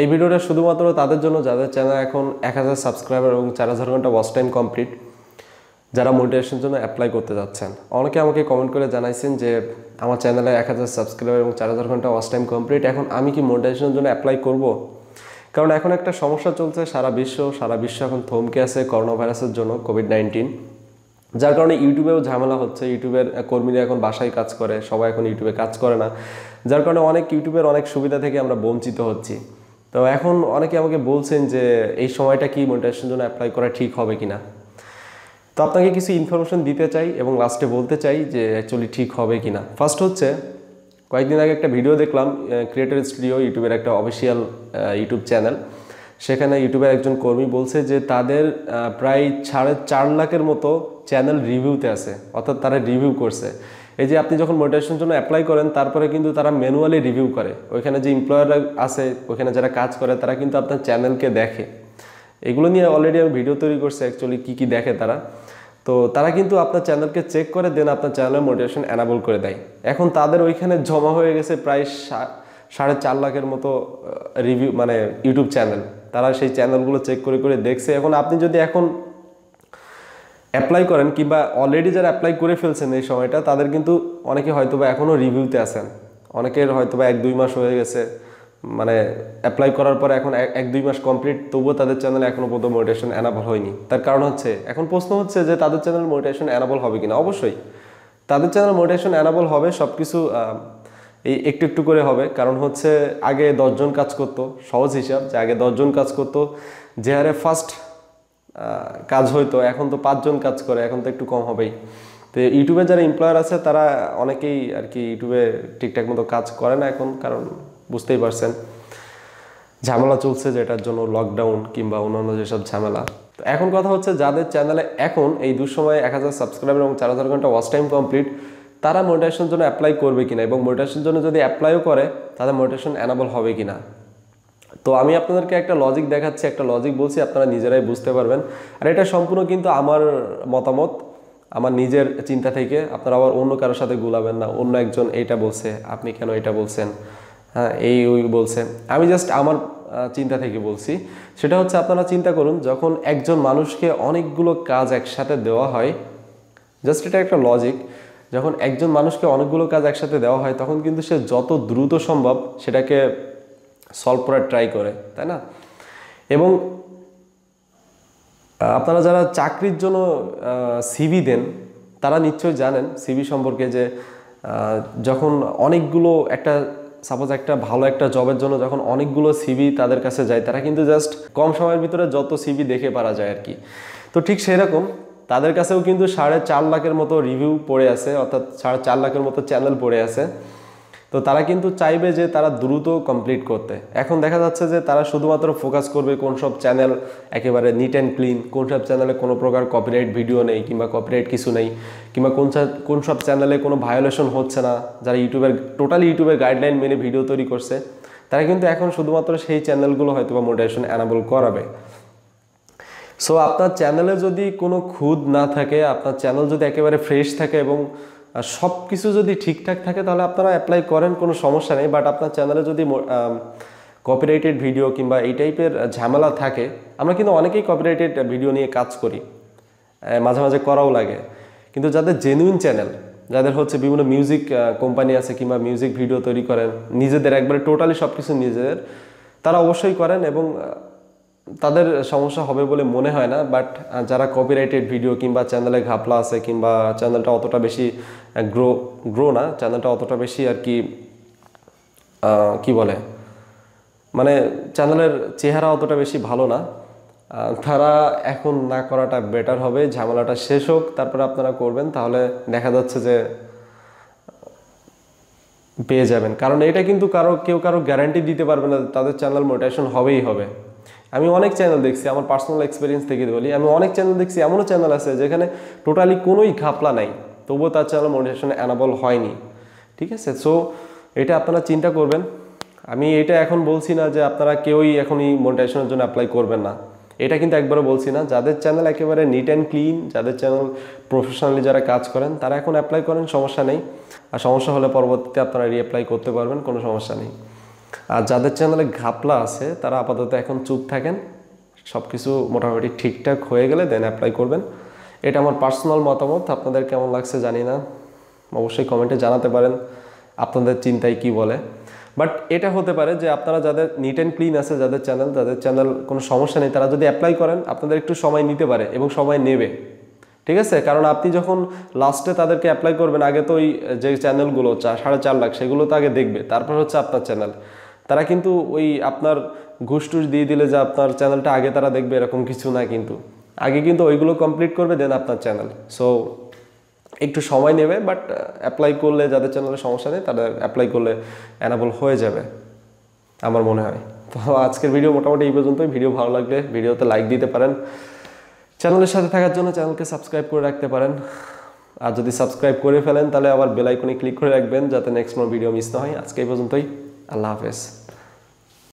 এই ভিডিওটা শুধুমাত্র তাদের জন্য যাদের চ্যানেল এখন এক হাজার সাবস্ক্রাইবার এবং চার হাজার ঘন্টা ওয়াচ টাইম কমপ্লিট যারা মোটিভেশনের জন্য অ্যাপ্লাই করতে যাচ্ছেন অনেকে আমাকে কমেন্ট করে জানাইছেন যে আমার চ্যানেলে এক হাজার সাবস্ক্রাইবার এবং চার হাজার ঘন্টা ওয়াচ টাইম কমপ্লিট এখন আমি কি মোটিভেশনের জন্য অ্যাপ্লাই করব কারণ এখন একটা সমস্যা চলছে সারা বিশ্ব সারা বিশ্ব এখন থমকে আছে করোনা ভাইরাসের জন্য কোভিড নাইন্টিন যার কারণে ইউটিউবেও ঝামেলা হচ্ছে ইউটিউবের কর্মীরা এখন বাসায় কাজ করে সবাই এখন ইউটিউবে কাজ করে না যার কারণে অনেক ইউটিউবের অনেক সুবিধা থেকে আমরা বঞ্চিত হচ্ছি তো এখন অনেকে আমাকে বলছেন যে এই সময়টা কি মনিটাইজেশন জন্য অ্যাপ্লাই করা ঠিক হবে কি না তো আপনাকে কিছু ইনফরমেশন দিতে চাই এবং লাস্টে বলতে চাই যে অ্যাকচুয়ালি ঠিক হবে কি না ফার্স্ট হচ্ছে কয়েকদিন আগে একটা ভিডিও দেখলাম ক্রিয়েটার স্টুডিও ইউটিউবের একটা অফিসিয়াল ইউটিউব চ্যানেল সেখানে ইউটিউবের একজন কর্মী বলছে যে তাদের প্রায় সাড়ে চার লাখের মতো চ্যানেল রিভিউতে আছে অর্থাৎ তারা রিভিউ করছে এই যে আপনি যখন মোটিভেশনের জন্য অ্যাপ্লাই করেন তারপরে কিন্তু তারা ম্যানুয়ালি রিভিউ করে ওইখানে যে এমপ্লয়াররা আছে ওইখানে যারা কাজ করে তারা কিন্তু আপনার চ্যানেলকে দেখে এগুলো নিয়ে অলরেডি আমি ভিডিও তৈরি করছি অ্যাকচুয়ালি কী কী দেখে তারা তো তারা কিন্তু আপনার চ্যানেলকে চেক করে দেন আপনার চ্যানেলের মোটিভেশন অ্যানাবল করে দেয় এখন তাদের ওইখানে জমা হয়ে গেছে প্রায় সাড়ে চার লাখের মতো রিভিউ মানে ইউটিউব চ্যানেল তারা সেই চ্যানেলগুলো চেক করে করে দেখছে এখন আপনি যদি এখন অ্যাপ্লাই করেন কিংবা অলরেডি যারা অ্যাপ্লাই করে ফেলছেন এই সময়টা তাদের কিন্তু অনেকে হয়তো বা এখনও রিভিউতে আছেন অনেকের হয়তো বা এক দুই মাস হয়ে গেছে মানে অ্যাপ্লাই করার পর এখন এক দুই মাস কমপ্লিট তবুও তাদের চ্যানেলে এখনও পর্যন্ত মোটিভেশন অ্যানাবল হয়নি তার কারণ হচ্ছে এখন প্রশ্ন হচ্ছে যে তাদের চ্যানেল মোটিভেশন অ্যানাবল হবে কিনা অবশ্যই তাদের চ্যানেল মোটিভেশন অ্যানাবল হবে সব কিছু এই একটু একটু করে হবে কারণ হচ্ছে আগে দশজন কাজ করতো সহজ হিসাব যে আগে দশজন কাজ করতো যে হারে ফার্স্ট কাজ হইতো এখন তো পাঁচজন কাজ করে এখন তো একটু কম হবেই তো ইউটিউবে যারা এমপ্লয়ার আছে তারা অনেকেই আর কি ইউটিউবে ঠিকঠাক মতো কাজ করে না এখন কারণ বুঝতেই পারছেন ঝামেলা চলছে যেটার জন্য লকডাউন কিংবা অন্যান্য যেসব ঝামেলা তো এখন কথা হচ্ছে যাদের চ্যানেলে এখন এই দুঃসময়ে এক হাজার সাবস্ক্রাইবার এবং চার হাজার ঘন্টা ওয়াশ টাইম কমপ্লিট তারা মোটিভেশনের জন্য অ্যাপ্লাই করবে কিনা এবং মোটিভেশনের জন্য যদি অ্যাপ্লাইও করে তাদের মোটিভেশন অ্যানাবল হবে কিনা তো আমি আপনাদেরকে একটা লজিক দেখাচ্ছি একটা লজিক বলছি আপনারা নিজেরাই বুঝতে পারবেন আর এটা সম্পূর্ণ কিন্তু আমার মতামত আমার নিজের চিন্তা থেকে আপনারা আবার অন্য কারোর সাথে গুলাবেন না অন্য একজন এটা বলছে আপনি কেন এটা বলছেন হ্যাঁ এই ওই বলছে আমি জাস্ট আমার চিন্তা থেকে বলছি সেটা হচ্ছে আপনারা চিন্তা করুন যখন একজন মানুষকে অনেকগুলো কাজ একসাথে দেওয়া হয় জাস্ট এটা একটা লজিক যখন একজন মানুষকে অনেকগুলো কাজ একসাথে দেওয়া হয় তখন কিন্তু সে যত দ্রুত সম্ভব সেটাকে সলভ করার ট্রাই করে তাই না এবং আপনারা যারা চাকরির জন্য সিভি দেন তারা নিশ্চয়ই জানেন সিভি সম্পর্কে যে যখন অনেকগুলো একটা সাপোজ একটা ভালো একটা জবের জন্য যখন অনেকগুলো সিভি তাদের কাছে যায় তারা কিন্তু জাস্ট কম সময়ের ভিতরে যত সিবি দেখে পারা যায় আর কি তো ঠিক সেরকম তাদের কাছেও কিন্তু সাড়ে চার লাখের মতো রিভিউ পড়ে আছে অর্থাৎ সাড়ে চার লাখের মতো চ্যানেল পড়ে আছে তো তারা কিন্তু চাইবে যে তারা দ্রুত কমপ্লিট করতে এখন দেখা যাচ্ছে যে তারা শুধুমাত্র ফোকাস করবে কোন সব চ্যানেল একেবারে নিট অ্যান্ড ক্লিন কোন সব চ্যানেলে কোনো প্রকার কপিরাইট ভিডিও নেই কিংবা কপিরাইট কিছু নেই কিংবা কোন কোন সব চ্যানেলে কোনো ভায়োলেশন হচ্ছে না যারা ইউটিউবের টোটালি ইউটিউবের গাইডলাইন মেনে ভিডিও তৈরি করছে তারা কিন্তু এখন শুধুমাত্র সেই চ্যানেলগুলো হয়তো বা মোটিভেশন অ্যানাবল করাবে সো আপনার চ্যানেলে যদি কোনো খুদ না থাকে আপনার চ্যানেল যদি একেবারে ফ্রেশ থাকে এবং সব কিছু যদি ঠিকঠাক থাকে তাহলে আপনারা অ্যাপ্লাই করেন কোনো সমস্যা নেই বাট আপনার চ্যানেলে যদি কপিরাইটেড ভিডিও কিংবা এই টাইপের ঝামেলা থাকে আমরা কিন্তু অনেকেই কপিরাইটেড ভিডিও নিয়ে কাজ করি মাঝে মাঝে করাও লাগে কিন্তু যাদের জেনুইন চ্যানেল যাদের হচ্ছে বিভিন্ন মিউজিক কোম্পানি আছে কিংবা মিউজিক ভিডিও তৈরি করেন নিজেদের একবারে টোটালি সব কিছু নিজেদের তারা অবশ্যই করেন এবং তাদের সমস্যা হবে বলে মনে হয় না বাট যারা কপিরাইটেড ভিডিও কিংবা চ্যানেলে ঘাপলা আছে কিংবা চ্যানেলটা অতটা বেশি গ্রো গ্রো না চ্যানেলটা অতটা বেশি আর কি কি বলে মানে চ্যানেলের চেহারা অতটা বেশি ভালো না তারা এখন না করাটা বেটার হবে ঝামেলাটা শেষ হোক তারপরে আপনারা করবেন তাহলে দেখা যাচ্ছে যে পেয়ে যাবেন কারণ এটা কিন্তু কারো কেউ কারো গ্যারান্টি দিতে পারবে না তাদের চ্যানেল মোটিভেশন হবেই হবে আমি অনেক চ্যানেল দেখছি আমার পার্সোনাল এক্সপিরিয়েন্স থেকে বলি আমি অনেক চ্যানেল দেখছি এমনও চ্যানেল আছে যেখানে টোটালি কোনোই ঘাপলা নাই তবুও তার চ্যানেল মনিটাইজেশন অ্যানাবল হয়নি ঠিক আছে সো এটা আপনারা চিন্তা করবেন আমি এটা এখন বলছি না যে আপনারা কেউই এখনই মনিটাইজেশনের জন্য অ্যাপ্লাই করবেন না এটা কিন্তু একবারও বলছি না যাদের চ্যানেল একেবারে নিট অ্যান্ড ক্লিন যাদের চ্যানেল প্রফেশনালি যারা কাজ করেন তারা এখন অ্যাপ্লাই করেন সমস্যা নেই আর সমস্যা হলে পরবর্তীতে আপনারা রিঅ্যাপ্লাই করতে পারবেন কোনো সমস্যা নেই আর যাদের চ্যানেলে ঘাপলা আছে তারা আপাতত এখন চুপ থাকেন সব কিছু মোটামুটি ঠিকঠাক হয়ে গেলে দেন অ্যাপ্লাই করবেন এটা আমার পার্সোনাল মতামত আপনাদের কেমন লাগছে জানি না অবশ্যই কমেন্টে জানাতে পারেন আপনাদের চিন্তায় কি বলে বাট এটা হতে পারে যে আপনারা যাদের নিট অ্যান্ড ক্লিন আছে যাদের চ্যানেল যাদের চ্যানেল কোনো সমস্যা নেই তারা যদি অ্যাপ্লাই করেন আপনাদের একটু সময় নিতে পারে এবং সময় নেবে ঠিক আছে কারণ আপনি যখন লাস্টে তাদেরকে অ্যাপ্লাই করবেন আগে তো ওই যে চ্যানেলগুলো সাড়ে চার লাখ সেগুলো তো আগে দেখবে তারপর হচ্ছে আপনার চ্যানেল তারা কিন্তু ওই আপনার ঘুষ টুস দিয়ে দিলে যে আপনার চ্যানেলটা আগে তারা দেখবে এরকম কিছু না কিন্তু আগে কিন্তু ওইগুলো কমপ্লিট করবে দেন আপনার চ্যানেল সো একটু সময় নেবে বাট অ্যাপ্লাই uh, করলে যাদের চ্যানেলে সমস্যা নেই তারা অ্যাপ্লাই করলে অ্যানাবল হয়ে যাবে আমার মনে হয় তো আজকের ভিডিও মোটামুটি এই পর্যন্তই ভিডিও ভালো লাগলে ভিডিওতে লাইক দিতে পারেন চ্যানেলের সাথে থাকার জন্য চ্যানেলকে সাবস্ক্রাইব করে রাখতে পারেন আর যদি সাবস্ক্রাইব করে ফেলেন তাহলে আবার বেলাইকনে ক্লিক করে রাখবেন যাতে নেক্সট মোর ভিডিও মিস না হয় আজকে এই পর্যন্তই love is